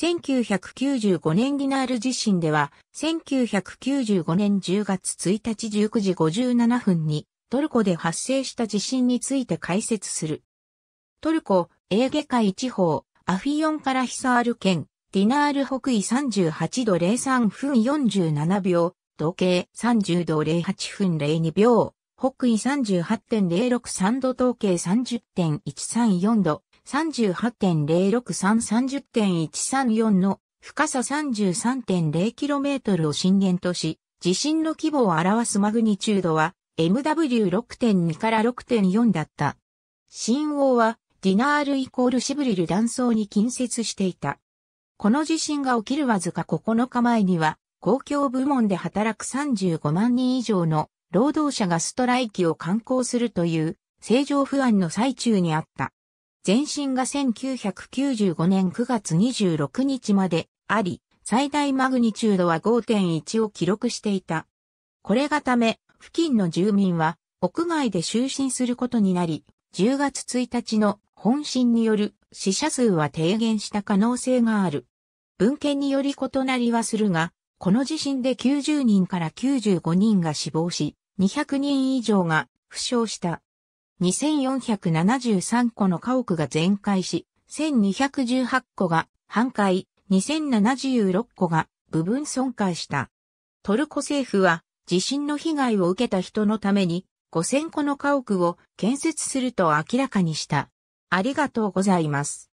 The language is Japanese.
1995年ディナール地震では、1995年10月1日19時57分に、トルコで発生した地震について解説する。トルコ、エーゲ海地方、アフィヨンからヒサール県、ディナール北緯38度03分47秒、時計30度08分02秒、北緯38.063度統計30.134度、38.06330.134の深さ 33.0km を震源とし、地震の規模を表すマグニチュードは MW6.2 から6.4だった。震央はディナールイコールシブリル断層に近接していた。この地震が起きるわずか9日前には、公共部門で働く35万人以上の労働者がストライキを観光するという正常不安の最中にあった。前身が1995年9月26日まであり、最大マグニチュードは5.1を記録していた。これがため、付近の住民は屋外で就寝することになり、10月1日の本震による死者数は低減した可能性がある。文献により異なりはするが、この地震で90人から95人が死亡し、200人以上が負傷した。2473個の家屋が全壊し、1218個が半壊、2076個が部分損壊した。トルコ政府は地震の被害を受けた人のために5000個の家屋を建設すると明らかにした。ありがとうございます。